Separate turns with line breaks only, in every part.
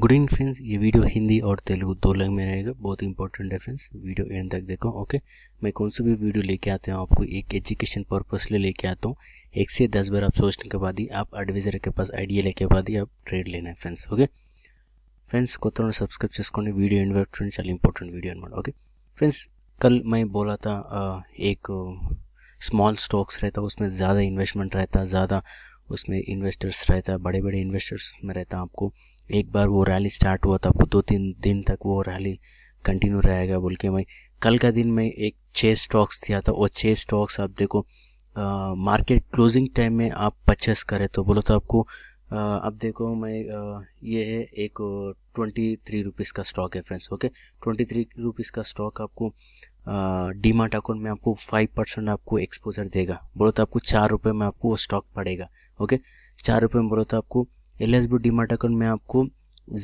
good evening friends ये video Hindi और तेलुगु दो लैंग में रहेगा बहुत इंपॉर्टेंट है फ्रेंड्स वीडियो एंड तक देखो ओके मैं कौन सा भी वीडियो लेके आते हैं आपको एक एजुकेशन पर्पस ले लेके आता हूँ एक से दस बार आप सोचने के बाद ही आप एडवाइजर के पास आइडिया लेके बाद ही आप ट्रेड लेना है फ्रेंड्स ओके ఫ్రెండ్స్ కొత్త సబ్స్క్రైబ్ చేసుకోండి వీడియో ఇన్వైట్ ఫ్రెండ్స్ चाल इंपॉर्टेंट वीडियो అనమాట ओके फ्रेंड्स कल मैं बोला था एक स्मॉल स्टॉक्स रहता उसमें ज़्यादा इन्वेस्टमेंट रहता ज़्यादा उसमें इन्वेस्टर्स रहता बड़े बड़े इन्वेस्टर्स में रहता आपको एक बार वो रैली स्टार्ट हुआ था दो तीन दिन तक वो रैली कंटिन्यू रहेगा बोल के मैं कल का दिन में एक छः स्टॉक्स दिया था और छः स्टॉक्स आप देखो मार्केट क्लोजिंग टाइम में आप परचेस करें तो बोलो तो आपको आ, अब देखो मैं आ, ये है एक ट्वेंटी थ्री रुपीज़ का स्टॉक है friends okay twenty three rupees का स्टॉक आपको डी मार्ट अकाउंट में आपको फाइव परसेंट आपको एक्सपोजर देगा बोलो तो आपको चार रुपये में आपको वो स्टॉक पड़ेगा ओके चार रुपये में बोलो तो आपको एल एस ब्रू डीमार्ट अकाउंट में आपको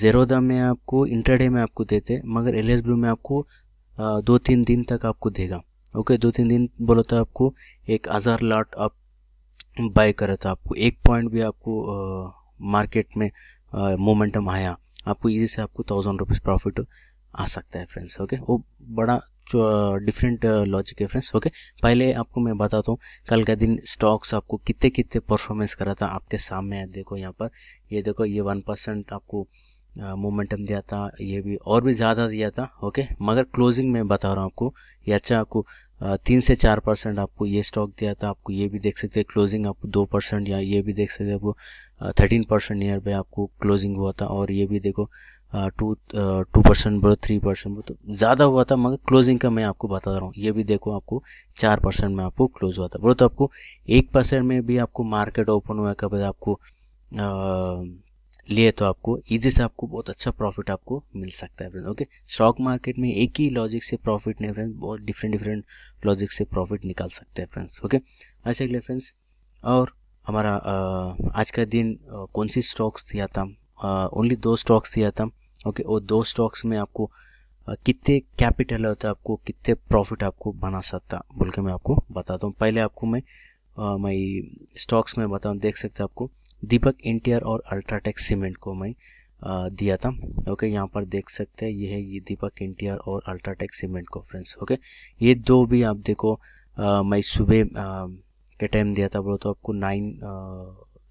जेरोदा में आपको इंटरडे में आपको देते मगर एल एस ब्रू में आपको आ, दो तीन दिन तक आपको देगा ओके दो तीन दिन बोला था आपको एक हज़ार लाट आप बाय करा था आपको एक पॉइंट भी आपको आ, मार्केट में मोमेंटम आया आपको इजी से आपको थाउजेंड रुपीज़ प्रॉफिट आ सकता है फ्रेंड्स ओके वो बड़ा डिफरेंट लॉजिक है फ्रेंड्स ओके पहले आपको मैं बताता हूँ कल का दिन स्टॉक्स आपको कितने कितने परफॉर्मेंस करा था आपके सामने है देखो यहाँ पर ये देखो ये वन परसेंट आपको मोमेंटम दिया था ये भी और भी ज़्यादा दिया था ओके मगर क्लोजिंग में बता रहा हूँ आपको ये अच्छा आपको तीन से चार परसेंट आपको ये स्टॉक दिया था आपको ये भी देख सकते हैं क्लोजिंग आपको दो परसेंट या ये भी देख सकते हैं आपको थर्टीन परसेंट नियर बाय आपको क्लोजिंग हुआ था और ये भी देखो टू टू परसेंट बोलो थ्री परसेंट तो ज़्यादा हुआ था मगर क्लोजिंग का मैं आपको बता रहा हूँ ये भी देखो आपको चार परसेंट में आपको क्लोज हुआ था बोलो तो आपको एक परसेंट में भी आपको मार्केट ओपन हुआ कब आपको लिए तो आपको ईजी से आपको बहुत अच्छा प्रॉफिट आपको मिल सकता है फ्रेंड ओके स्टॉक मार्केट में एक ही लॉजिक से प्रॉफिट नहीं फ्रेंड बहुत डिफरेंट डिफरेंट लॉजिक से प्रॉफिट निकाल सकते हैं फ्रेंड्स ओके अच्छा अगले फ्रेंड्स और हमारा आज का दिन कौन सी स्टॉक्स दिया था ओनली दो स्टॉक्स दिया था ओके और दो स्टॉक्स में आपको कितने कैपिटल होता है तो आपको कितने प्रॉफिट आपको बना सकता बोल के मैं आपको बताता हूँ पहले आपको मैं मैं स्टॉक्स में बताऊँ देख सकते आपको दीपक इंटीरियर और अल्ट्राटेक सीमेंट को मैं दिया था ओके यहाँ पर देख सकते हैं ये है ये दीपक इंटीरियर और अल्ट्राटेक सीमेंट को फ्रेंड्स ओके ये दो भी आप देखो आ, मैं सुबह के टाइम दिया था बोलो तो आपको nine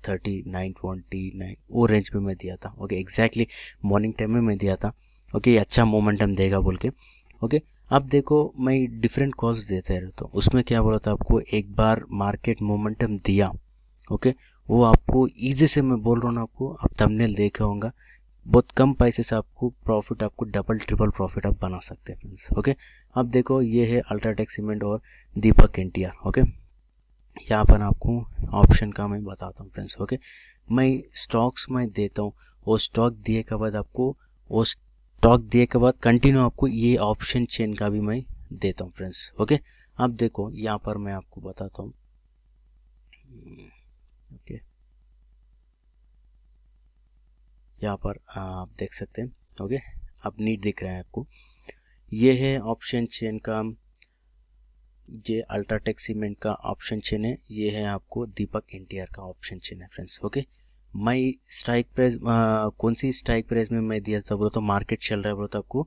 thirty nine twenty nine वो रेंज में मैं दिया था ओके एग्जैक्टली मॉर्निंग टाइम में मैं दिया था ओके ये अच्छा मोमेंटम देगा बोल के ओके अब देखो मैं डिफरेंट कॉज देते रहता तो हूँ उसमें क्या बोला था आपको एक बार मार्केट मोमेंटम दिया ओके वो आपको ईजी से मैं बोल रहा हूँ आपको आप तमने देखे होंगे बहुत कम पैसे से आपको प्रॉफिट आपको डबल ट्रिपल प्रॉफिट आप बना सकते हैं फ्रेंड्स ओके अब देखो ये है अल्ट्राटेक सीमेंट और दीपक एन ओके यहाँ पर आपको ऑप्शन का मैं बताता हूँ फ्रेंड्स ओके मैं स्टॉक्स में देता हूँ वो स्टॉक दिए के बाद आपको वो स्टॉक दिए के बाद कंटिन्यू आपको ये ऑप्शन चेन का भी मैं देता हूँ फ्रेंड्स ओके आप देखो यहाँ पर मैं आपको बताता हूँ ओके यहाँ पर आप देख सकते हैं ओके आप नीट दिख रहा है आपको ये है ऑप्शन चेन का ये अल्ट्राटेक सीमेंट का ऑप्शन चिन्ह है ये है आपको दीपक एनटीआर का ऑप्शन चिन्ह है फ्रेंड्स ओके मैं स्ट्राइक प्राइस कौन सी स्ट्राइक प्राइस में मैं दिया था बोलो तो मार्केट चल रहा है बोलो तो आपको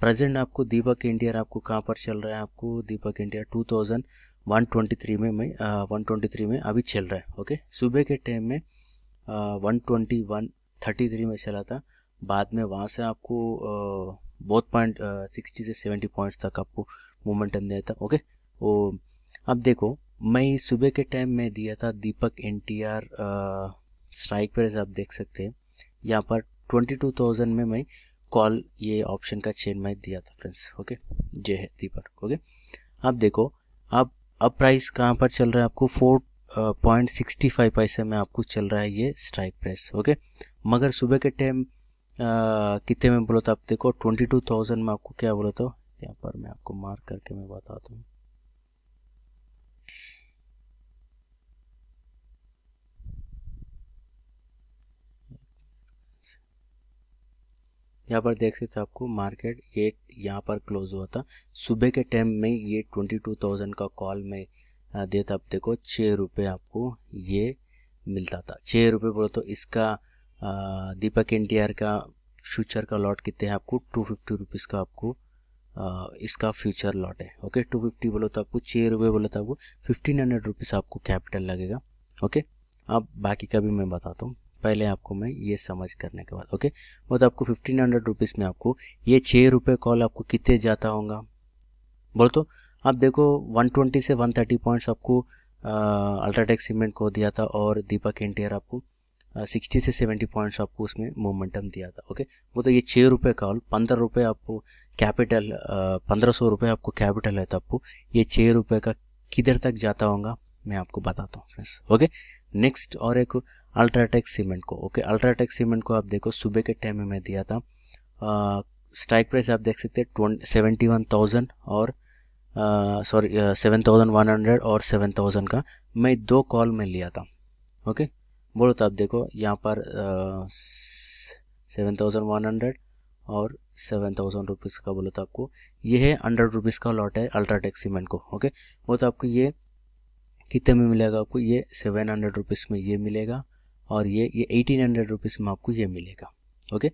प्रेजेंट आपको दीपक इंडियर आपको कहाँ पर चल रहा है आपको दीपक इंडियर 2123 में मैं वन ट्वेंटी में अभी चल रहा है ओके सुबह के टाइम में one twenty one thirty three में चला था बाद में वहाँ से आपको आ, बहुत पॉइंट सिक्सटी से सेवेंटी पॉइंट्स तक आपको मोमेंटम दिया था ओके वो अब देखो मैं सुबह के टाइम में दिया था Deepak N T R strike price आप देख सकते हैं यहाँ पर ट्वेंटी टू थाउजेंड में मैं कॉल ये ऑप्शन का चेन मैं दिया था फ्रेंड्स ओके जय है दीपक ओके अब देखो अब अब प्राइस कहाँ पर चल रहा है आपको फोर पॉइंट सिक्सटी फाइव पैसे में आपको चल रहा है ये स्ट्राइक प्राइस ओके मगर सुबह के टाइम कितने में बोला था आप देखो ट्वेंटी टू थाउजेंड में आपको क्या बोला था यहाँ पर मैं आपको मार्क करके मैं बताता हूँ यहाँ पर देख सकते आपको मार्केट ये यहाँ पर क्लोज हुआ था सुबह के टाइम में ये ट्वेंटी टू थाउजेंड का कॉल में देता आप देखो छः रुपये आपको ये मिलता था छः रुपये बोलो तो इसका दीपक एन का फ्यूचर का लॉट कितने हैं आपको टू फिफ्टी रुपीज़ का आपको इसका फ्यूचर लॉट है ओके टू फिफ्टी बोलो तो आपको छः रुपये बोलो तो आपको फिफ्टीन हंड्रेड रुपीज़ आपको कैपिटल लगेगा ओके अब बाकी का भी मैं बताता हूँ पहले आपको मैं ये समझ करने के बाद ओके मतलब आपको फिफ्टीन हंड्रेड रुपीज़ में आपको ये छः रुपये कॉल आपको कितने जाता होगा बोल तो आप देखो 120 से 130 पॉइंट्स आपको अल्ट्राटेक सीमेंट को दिया था और दीपक एंटियर आपको सिक्सटी से सेवेंटी पॉइंट्स आपको उसमें मोमेंटम दिया था ओके वो तो ये छः रुपये कॉल पंद्रह रुपये आपको कैपिटल पंद्रह सौ रुपये आपको कैपिटल है तो आपको ये छः रुपये का किधर तक जाता होगा मैं आपको बताता हूँ फ्रेंड्स ओके नेक्स्ट और एक अल्ट्राटेक सीमेंट को ओके अल्ट्राटेक सीमेंट को आप देखो सुबह के टाइम में मैं दिया था स्ट्राइक प्राइस आप देख सकते हैं सेवेंटी वन थाउजेंड और sorry seven thousand one hundred और सेवन थाउजेंड का मैं दो कॉल में लिया था ओके बोलो तो आप देखो यहाँ पर सेवन थाउजेंड वन हंड्रेड और सेवन थाउजेंड रुपीज़ का बोलो तो आपको ये है हंड्रेड रुपीज़ का लॉट है अल्ट्राटेक सीमेंट को ओके वो तो आपको ये कितने में मिलेगा आपको ये सेवन हंड्रेड रुपीज़ में ये मिलेगा और ये ये एटीन हंड्रेड रुपीज़ में आपको ये मिलेगा ओके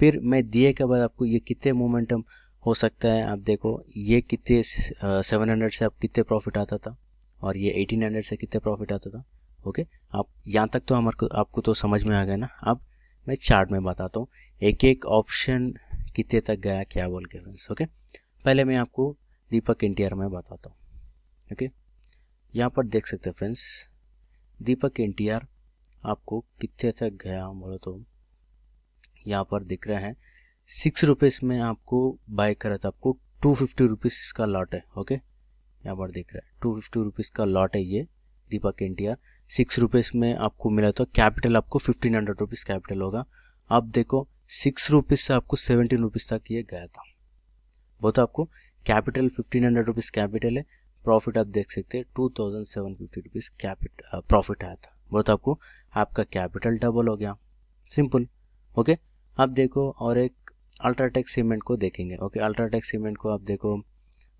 फिर मैं दिए के बाद आपको ये कितने मोमेंटम हो सकता है आप देखो ये कितने सेवन हंड्रेड से आप कितने प्रॉफिट आता था और ये एटीन हंड्रेड से कितने प्रॉफिट आता था ओके आप यहाँ तक तो हमारे आपको तो समझ में आ गया ना अब मैं चार्ट में बताता हूँ एक एक ऑप्शन कितने तक गया क्या बोल के फ्रेंड्स ओके पहले मैं आपको दीपक एन में बताता हूँ ओके यहाँ पर देख सकते हैं फ्रेंड्स दीपक एन आपको कितने तक गया बोलो तो यहाँ पर दिख रहे हैं सिक्स रुपीस में आपको बाय करा था आपको टू फिफ्टी रुपीस इसका लॉट है ओके यहाँ पर दिख रहा है टू फिफ्टी रुपीज़ का लॉट है ये दीपक इंडिया सिक्स रुपीस में आपको मिला था कैपिटल आपको फिफ्टीन हंड्रेड रुपीज़ कैपिटल होगा आप देखो सिक्स रुपीज़ से आपको सेवेंटीन रुपीज़ तक ये गया था बहुत तो आपको capital fifteen hundred rupees capital है प्रॉफिट आप देख सकते हैं two thousand seven fifty rupees capital profit आया था बहुत तो आपको आपका कैपिटल डबल हो गया सिंपल ओके अब देखो और एक अल्ट्राटेक सीमेंट को देखेंगे ओके अल्ट्राटेक सीमेंट को आप देखो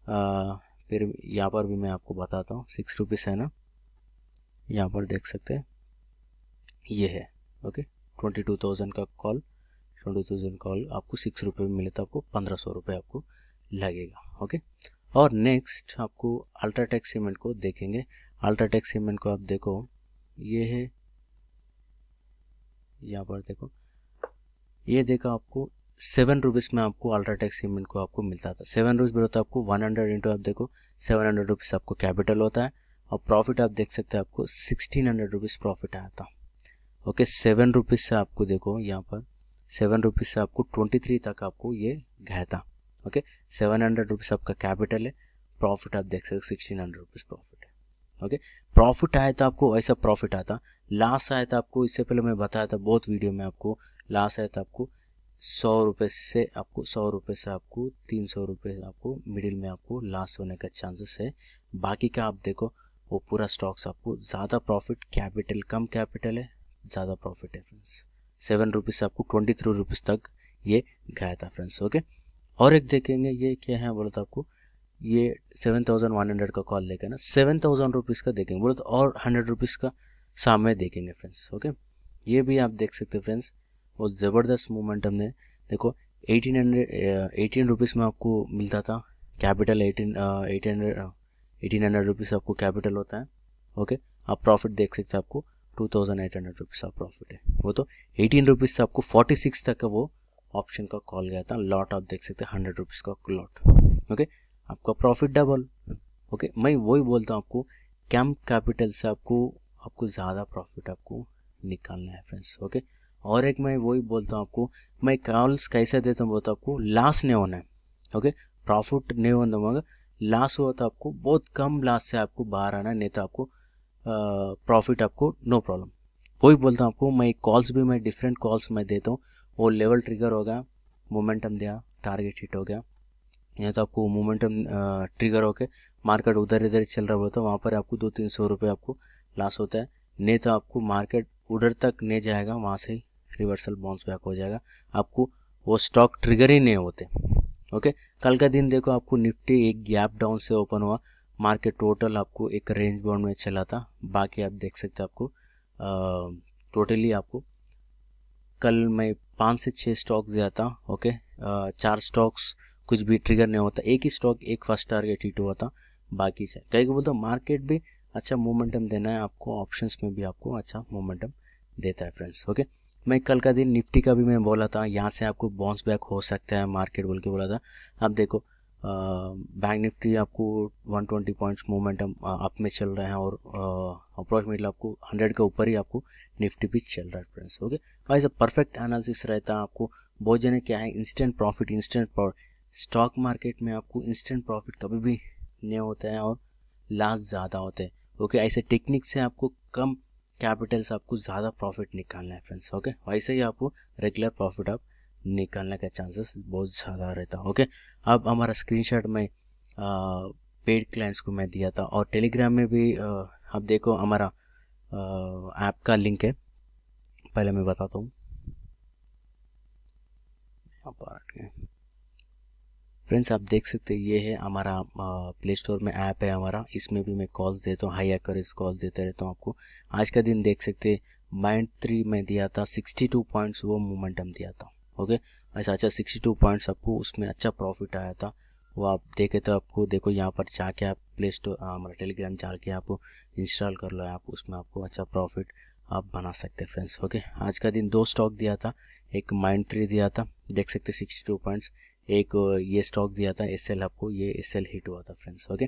आ, फिर यहाँ पर भी मैं आपको बताता हूँ सिक्स रुपीज़ है ना यहाँ पर देख सकते हैं ये है ओके ट्वेंटी टू थाउजेंड का कॉल ट्वेंटी थाउजेंड कॉल आपको सिक्स रुपये में मिले तो आपको पंद्रह सौ रुपये आपको लगेगा ओके और नेक्स्ट आपको अल्ट्राटेक सीमेंट को देखेंगे अल्ट्राटेक सीमेंट को आप देखो ये है यहाँ पर देखो ये देखा आपको सेवन रुपीज़ में आपको अल्ट्राटेक सीमेंट को आपको मिलता था सेवन रुपीज़ बोलो तो आपको वन हंड्रेड इंटू आप देखो सेवन हंड्रेड रुपीज़ आपको कैपिटल होता है और प्रॉफिट आप देख सकते हैं आपको सिक्सटीन हंड्रेड रुपीज़ प्रॉफिट आया था ओके सेवन रुपीज़ से आपको देखो यहाँ पर सेवन रुपीज़ से आपको ट्वेंटी थ्री तक आपको ये गया था ओके सेवन हंड्रेड रुपीज़ आपका कैपिटल है प्रॉफिट आप देख सकते सिक्सटीन हंड्रेड रुपीज़ प्रॉफिट है ओके प्रॉफिट आया तो आपको वैसा प्रॉफिट आता लास्ट आया था आपको इससे पहले मैं बताया था बहुत वीडियो में आपको लास्ट आया था आपको सौ रुपये से आपको सौ रुपये से आपको तीन सौ रुपये आपको मिडिल में आपको लास्ट होने का चांसेस है बाकी का आप देखो वो पूरा स्टॉक्स आपको ज़्यादा प्रॉफिट कैपिटल कम कैपिटल है ज़्यादा प्रॉफिट है फ्रेंड्स सेवन रुपीज़ से आपको ट्वेंटी थ्री रुपीज़ तक ये गया था फ्रेंड्स ओके और एक देखेंगे ये क्या है बोला था आपको ये सेवन थाउजेंड वन हंड्रेड का कॉल लेकर ना सेवन थाउजेंड रुपीज़ का देखेंगे बोला तो और हंड्रेड रुपीज़ का सामने देखेंगे फ्रेंड्स ओके ये भी आप देख सकते हो फ्रेंड्स बहुत ज़बरदस्त मोमेंट हमने देखो एटीन हंड्रेड एटीन रुपीज़ में आपको मिलता था capital eighteen eighteen hundred eighteen hundred rupees आपको कैपिटल होता है ओके आप प्रॉफिट देख सकते हैं आपको two thousand eight hundred rupees का प्रॉफिट है वो तो एटीन रुपीज़ से आपको फोर्टी सिक्स तक का वो ऑप्शन का कॉल गया था लॉट आप देख सकते हैं हंड्रेड रुपीज़ का लॉट ओके आपका प्रॉफिट डबल ओके मैं वही बोलता हूँ आपको कैम्प कैपिटल से आपको आपको ज़्यादा प्रॉफिट आपको निकालना है फ्रेंड्स ओके और एक मैं वही बोलता हूँ आपको मैं कॉल्स कैसे देता हूँ बोलता आपको लॉस नहीं होना है ओके प्रॉफिट नहीं होना मगर लॉस हुआ तो आपको बहुत कम लॉस से आपको बाहर आना नहीं तो आपको प्रॉफिट आपको नो प्रॉब्लम वही बोलता हूँ आपको मैं कॉल्स भी मैं डिफरेंट कॉल्स मैं देता हूँ वो लेवल ट्रिगर हो गया मोमेंटम दिया टारगेट हिट हो गया या तो आपको मोमेंटम ट्रिगर होकर मार्केट उधर इधर चल रहा होता है वहाँ पर आपको दो तीन सौ रुपये आपको लॉस होता है नहीं तो आपको मार्केट उधर तक नहीं जाएगा वहाँ से ही रिवर्सल बाउंस बैक हो जाएगा आपको वो स्टॉक ट्रिगर ही नहीं होते ओके कल का दिन देखो आपको निफ्टी एक गैप डाउन से ओपन हुआ मार्केट टोटल आपको एक रेंज बाउंड में चला था बाकी आप देख सकते आपको टोटली आपको कल मैं पाँच से छः स्टॉक्स दिया था ओके चार स्टॉक्स कुछ भी ट्रिगर नहीं होता एक ही स्टॉक एक फर्स्ट टारगेट हिट हुआ था बाकी से कहीं को बोलता मार्केट भी अच्छा मोमेंटम देना है आपको ऑप्शंस में भी आपको अच्छा मोमेंटम देता है फ्रेंड्स ओके मैं कल का दिन निफ्टी का भी मैं बोला था यहाँ से आपको बाउंस बैक हो सकता है मार्केट बोल के बोला था अब देखो बैंक निफ्टी आपको 120 पॉइंट्स मोमेंटम अप में चल रहे हैं और अप्रोक्सीमेटली आपको 100 के ऊपर ही आपको निफ्टी भी चल रहा है फ्रेंड्स ओके और ऐसा परफेक्ट एनालिसिस रहता है आपको बहुत जने क्या है instant profit instant profit stock market में आपको इंस्टेंट प्रॉफिट कभी भी नहीं होता है और लास्ट ज़्यादा होते हैं ओके ऐसे टेक्निक से आपको कम कैपिटल से आपको ज़्यादा प्रॉफिट निकालना है फ्रेंड्स ओके वैसे ही आपको रेगुलर प्रॉफिट आप निकालने का चांसेस बहुत ज़्यादा रहता है ओके अब हमारा स्क्रीनशॉट में पेड क्लाइंट्स को मैं दिया था और टेलीग्राम में भी आ, आप देखो हमारा ऐप का लिंक है पहले मैं बताता हूँ फ्रेंड्स आप देख सकते हैं ये है हमारा प्ले स्टोर में ऐप है हमारा इसमें भी मैं कॉल्स देता हूँ हाई एक्रेज कॉल देता रहता हूँ आपको आज का दिन देख सकते माइंड थ्री में दिया था सिक्सटी टू पॉइंट्स वो मोमेंटम दिया था ओके अच्छा अच्छा सिक्सटी टू पॉइंट्स आपको उसमें अच्छा प्रॉफिट आया था वो आप देखे तो आपको देखो यहाँ पर जाके आप प्ले स्टोर हमारा टेलीग्राम के आप इंस्टॉल कर लो आप उसमें आपको अच्छा प्रॉफिट आप बना सकते हैं फ्रेंड्स ओके आज का दिन दो स्टॉक दिया था एक माइंड थ्री दिया था देख सकते सिक्सटी टू पॉइंट्स एक ये स्टॉक दिया था एस आपको ये एस हिट हुआ था फ्रेंड्स ओके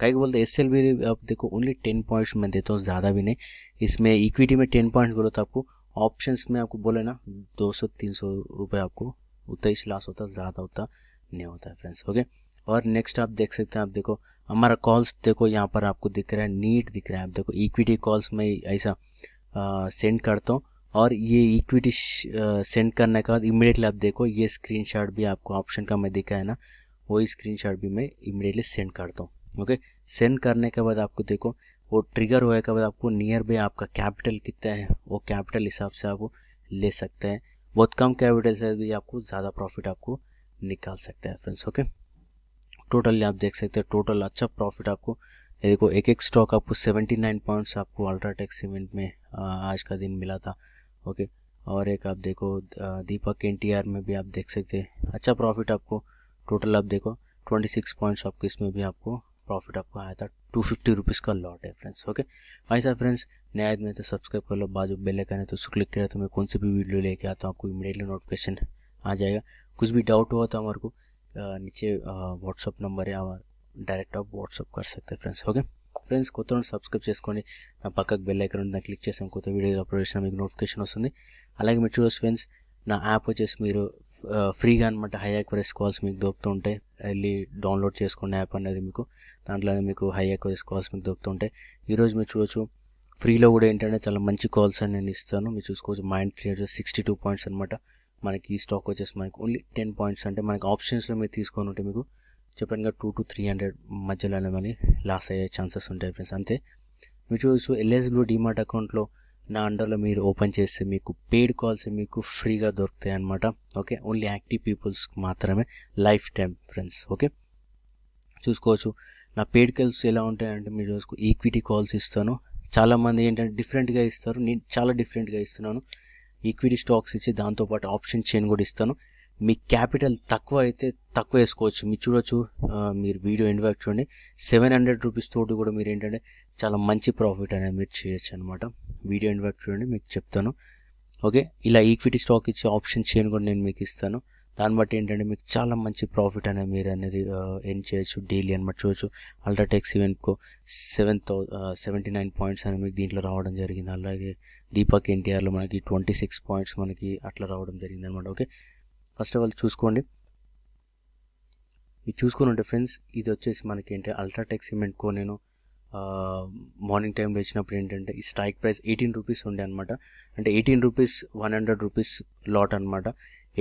कहीं को बोलते एस एल भी आप देखो ओनली टेन पॉइंट्स मैं देता हूँ ज़्यादा भी नहीं इसमें इक्विटी में टेन पॉइंट बोलो तो आपको ऑप्शंस में आपको बोले ना दो सौ तीन सौ रुपये आपको उतना ही लॉस होता ज़्यादा उतना नहीं होता है फ्रेंड्स ओके और नेक्स्ट आप देख सकते हैं आप देखो हमारा कॉल्स देखो यहाँ पर आपको दिख रहा है नीट दिख रहा है आप देखो इक्विटी कॉल्स में ऐसा सेंड करता हूँ और ये इक्विटी सेंड करने के बाद इमिडिएटली आप देखो ये स्क्रीनशॉट भी आपको ऑप्शन का मैं दिखा है ना वही स्क्रीनशॉट भी मैं इमिडिएटली सेंड करता हूँ ओके सेंड करने के बाद आपको देखो वो ट्रिगर होने के बाद आपको नियर बाई आपका कैपिटल कितना है वो कैपिटल हिसाब से आप ले सकते हैं बहुत कम कैपिटल से भी आपको ज़्यादा प्रॉफिट आपको निकाल सकते हैं फ्रेंड्स ओके टोटली आप देख सकते हैं टोटल अच्छा प्रॉफिट आपको देखो एक एक स्टॉक आपको नाइन पॉइंट्स आपको अल्ट्राटेक सीमेंट में आज का दिन मिला था ओके और एक आप देखो दीपक एन में भी आप देख सकते हैं अच्छा प्रॉफिट आपको टोटल आप देखो ट्वेंटी सिक्स पॉइंट्स आपको इसमें भी आपको प्रॉफिट आपको आया था टू फिफ्टी रुपीज़ का लॉट है फ्रेंड्स ओके भाई साहब फ्रेंड्स नया में तो सब्सक्राइब कर लो बाजू बेल आइकन है तो उसको क्लिक करें तो मैं कौन सी भी वीडियो लेके आता हूँ आपको इमीडिएटली नोटिफिकेशन आ जाएगा कुछ भी डाउट हुआ तो हमारे को नीचे व्हाट्सअप नंबर है हमारा डायरेक्ट आप व्हाट्सअप कर सकते हैं फ्रेंड्स ओके ఫ్రెండ్స్ కొత్త సబ్స్క్రైబ్ చేసుకొని నా పక్కకు బెల్ ఐకన్ ఉంది క్లిక్ చేసాం కొత్త వీడియో అప్లోడ్ మీకు నోటిఫికేషన్ వస్తుంది అలాగే మీరు చూడొచ్చు ఫ్రెండ్స్ నా యాప్ వచ్చేసి మీరు ఫ్రీగా అనమాట హై ప్రెస్ కాల్స్ మీకు దొరుకుతూ ఉంటాయి వెళ్ళి డౌన్లోడ్ చేసుకున్న యాప్ అనేది మీకు దాంట్లో మీకు హై ప్రెస్ కాల్స్ మీకు దొరుకుతూ ఉంటాయి ఈరోజు మీరు చూడొచ్చు ఫ్రీలో కూడా ఏంటంటే చాలా మంచి కాల్స్ అని నేను ఇస్తాను మీరు చూసుకోవచ్చు mind three hundred sixty two points అనమాట మనకి ఈ స్టాక్ వచ్చేసి మనకి ఓన్లీ టెన్ పాయింట్స్ అంటే మనకి ఆప్షన్స్లో మీరు తీసుకొని ఉంటే మీకు చెప్పాను కదా టూ టు త్రీ హండ్రెడ్ మధ్యలోనే మనీ లాస్ అయ్యే ఛాన్సెస్ ఉంటాయి ఫ్రెండ్స్ అంతే మీరు చూసు బ్లూ డిమార్ట్ అకౌంట్లో నా అండర్లో మీరు ఓపెన్ చేస్తే మీకు పెయిడ్ కాల్స్ మీకు ఫ్రీగా దొరుకుతాయి అనమాట ఓకే ఓన్లీ యాక్టివ్ పీపుల్స్కి మాత్రమే లైఫ్ టైం ఫ్రెండ్స్ ఓకే చూసుకోవచ్చు నా పెయిడ్ కాల్స్ ఎలా ఉంటాయంటే మీరు చూసుకో ఈక్విటీ కాల్స్ ఇస్తాను చాలామంది ఏంటంటే డిఫరెంట్గా ఇస్తారు నేను చాలా డిఫరెంట్గా ఇస్తున్నాను ఈక్విటీ స్టాక్స్ ఇచ్చి దాంతోపాటు ఆప్షన్ చైన్ కూడా ఇస్తాను మీ క్యాపిటల్ తక్కువ అయితే తక్కువ వేసుకోవచ్చు మీరు చూడొచ్చు మీరు వీడియో ఎండ్ వరకు చూడండి సెవెన్ హండ్రెడ్ రూపీస్ తోటి కూడా మీరు ఏంటంటే చాలా మంచి ప్రాఫిట్ అనేది మీరు చేయొచ్చు అనమాట వీడియో ఎండ్ వరకు చూడండి మీకు చెప్తాను ఓకే ఇలా ఈక్విటీ స్టాక్ ఇచ్చే ఆప్షన్ చేయను కూడా నేను మీకు ఇస్తాను దాన్ని బట్టి ఏంటంటే మీకు చాలా మంచి ప్రాఫిట్ అనేది మీరు అనేది ఎన్ చేయొచ్చు డైలీ అనమాట చూడొచ్చు అల్ట్రాటెక్స్ ఈవెంట్కో సెవెన్ థౌ సెవెంటీ నైన్ పాయింట్స్ అనేవి మీకు దీంట్లో రావడం జరిగింది అలాగే దీపక్ ఎన్టీఆర్లో మనకి ట్వంటీ సిక్స్ పాయింట్స్ మనకి అట్లా రావడం జరిగింది అనమాట ఓకే ఫస్ట్ ఆఫ్ ఆల్ చూసుకోండి ఇది చూసుకొని ఉంటే ఫ్రెండ్స్ ఇది వచ్చేసి మనకి ఏంటి అల్ట్రాటెక్ సిమెంట్ కో నేను మార్నింగ్ టైంలో వచ్చినప్పుడు ఏంటంటే ఈ స్ట్రైక్ ప్రైస్ ఎయిటీన్ రూపీస్ ఉండే అనమాట అంటే eighteen rupees one hundred rupees lot అనమాట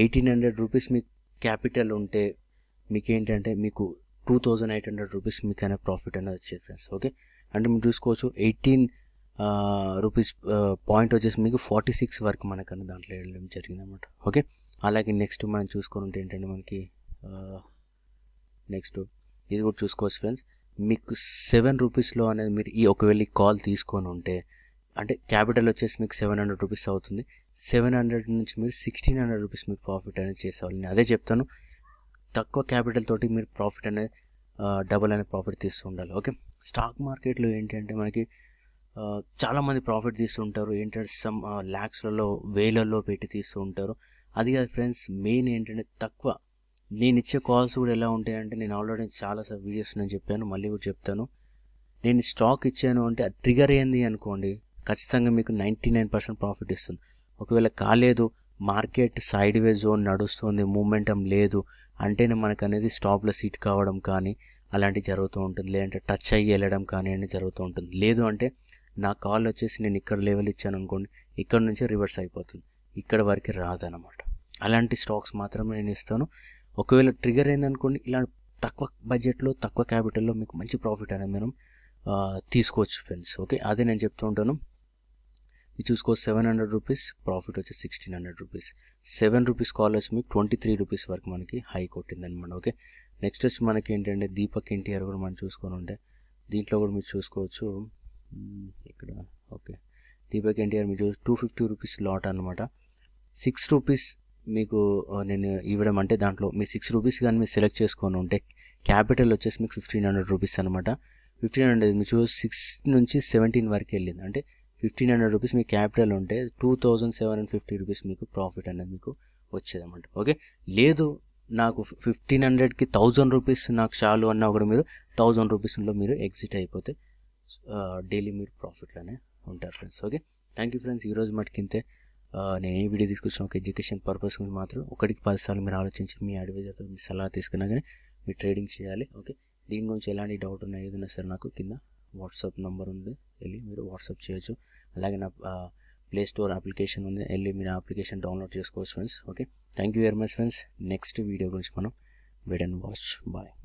ఎయిటీన్ హండ్రెడ్ రూపీస్ మీకు క్యాపిటల్ ఉంటే మీకు ఏంటంటే మీకు two thousand eight hundred rupees మీకు అనే ప్రాఫిట్ అనేది వచ్చేది ఫ్రెండ్స్ ఓకే అంటే మీరు చూసుకోవచ్చు ఎయిటీన్ రూపీస్ పాయింట్ వచ్చేసి మీకు ఫార్టీ సిక్స్ వరకు మనకన్నా దాంట్లో వెళ్ళడం జరిగింది అనమాట ఓకే అలాగే నెక్స్ట్ మనం చూసుకొని ఉంటే ఏంటంటే మనకి నెక్స్ట్ ఇది కూడా చూసుకోవచ్చు ఫ్రెండ్స్ మీకు సెవెన్ రూపీస్లో అనేది మీరు ఈ ఒకవేళ కాల్ తీసుకొని ఉంటే అంటే క్యాపిటల్ వచ్చేసి మీకు సెవెన్ హండ్రెడ్ రూపీస్ అవుతుంది సెవెన్ హండ్రెడ్ నుంచి మీరు సిక్స్టీన్ హండ్రెడ్ రూపీస్ మీకు ప్రాఫిట్ అనేది చేసేవాళ్ళు నేను అదే చెప్తాను తక్కువ క్యాపిటల్ తోటి మీరు ప్రాఫిట్ అనేది డబుల్ అనే ప్రాఫిట్ తీస్తూ ఉండాలి ఓకే స్టాక్ మార్కెట్లో ఏంటంటే మనకి చాలామంది ప్రాఫిట్ తీస్తుంటారు ఏంటంటే సమ్ ల్యాక్స్లలో వేలల్లో పెట్టి తీస్తూ ఉంటారు అది కాదు ఫ్రెండ్స్ మెయిన్ ఏంటంటే తక్కువ నేను ఇచ్చే కాల్స్ కూడా ఎలా ఉంటాయంటే నేను ఆల్రెడీ చాలా వీడియోస్ నేను చెప్పాను మళ్ళీ కూడా చెప్తాను నేను స్టాక్ ఇచ్చాను అంటే అది ట్రిగర్ అయ్యింది అనుకోండి ఖచ్చితంగా మీకు నైంటీ నైన్ పర్సెంట్ ప్రాఫిట్ ఇస్తుంది ఒకవేళ కాలేదు మార్కెట్ సైడ్ వే జోన్ నడుస్తుంది మూమెంటం లేదు అంటేనే మనకు అనేది స్టాప్లో సీట్ కావడం కానీ అలాంటివి జరుగుతూ ఉంటుంది లేదంటే టచ్ అయ్యి వెళ్ళడం కానీ అని జరుగుతూ ఉంటుంది లేదు అంటే నా కాల్ వచ్చేసి నేను ఇక్కడ లెవెల్ ఇచ్చాను అనుకోండి ఇక్కడ నుంచే రివర్స్ అయిపోతుంది ఇక్కడ వరకు రాదనమాట అలాంటి స్టాక్స్ మాత్రమే నేను ఇస్తాను ఒకవేళ ట్రిగర్ అయిందనుకోండి ఇలాంటి తక్కువ బడ్జెట్లో తక్కువ క్యాపిటల్లో మీకు మంచి ప్రాఫిట్ అనేది మనం తీసుకోవచ్చు ఫ్రెండ్స్ ఓకే అదే నేను చెప్తూ ఉంటాను మీరు చూసుకో సెవెన్ హండ్రెడ్ రూపీస్ ప్రాఫిట్ వచ్చి sixteen hundred rupees seven rupees call వచ్చి మీకు ట్వంటీ త్రీ రూపీస్ వరకు మనకి హై కొట్టిందనమాట ఓకే నెక్స్ట్ వచ్చి మనకి ఏంటంటే దీపక్ ఎన్టీఆర్ కూడా మనం చూసుకొని ఉంటే దీంట్లో కూడా మీరు చూసుకోవచ్చు ఇక్కడ ఓకే దీపక్ ఎన్టీఆర్ మీరు చూసి టూ ఫిఫ్టీ రూపీస్ లాట్ అనమాట సిక్స్ రూపీస్ మీకు నేను ఇవ్వడం అంటే దాంట్లో మీ సిక్స్ రూపీస్ కానీ మీరు సెలెక్ట్ చేసుకొని ఉంటే క్యాపిటల్ వచ్చేసి మీకు ఫిఫ్టీన్ హండ్రెడ్ రూపీస్ అనమాట ఫిఫ్టీన్ హండ్రెడ్ మీరు చూసి సిక్స్ నుంచి సెవెంటీన్ వరకు వెళ్ళింది అంటే ఫిఫ్టీన్ హండ్రెడ్ రూపీస్ మీ క్యాపిటల్ ఉంటే two thousand seven hundred fifty rupees మీకు ప్రాఫిట్ అనేది మీకు వచ్చేది అనమాట ఓకే లేదు నాకు ఫిఫ్టీన్ హండ్రెడ్కి థౌజండ్ రూపీస్ నాకు చాలు అన్న కూడా మీరు థౌజండ్ రూపీస్లో మీరు ఎగ్జిట్ అయిపోతే డైలీ మీరు ప్రాఫిట్లోనే ఉంటారు friends okay thank you friends ఈరోజు మటుకింతే నేను ఏ వీడియో తీసుకొచ్చిన ఒక ఎడ్యుకేషన్ పర్పస్ గురించి మాత్రం ఒకటికి సార్లు మీరు ఆలోచించి మీ అడ్వైజర్తో మీ సలహా తీసుకున్నా కానీ మీరు ట్రేడింగ్ చేయాలి ఓకే దీని గురించి ఎలాంటి డౌట్ ఉన్నా ఏదైనా సరే నాకు కింద వాట్సాప్ నెంబర్ ఉంది వెళ్ళి మీరు వాట్సాప్ చేయొచ్చు అలాగే నా ప్లే స్టోర్ అప్లికేషన్ ఉంది వెళ్ళి మీరు అప్లికేషన్ డౌన్లోడ్ చేసుకోవచ్చు friends okay thank you very much friends next video గురించి మనం వెయిట్ అండ్ వాచ్ బాయ్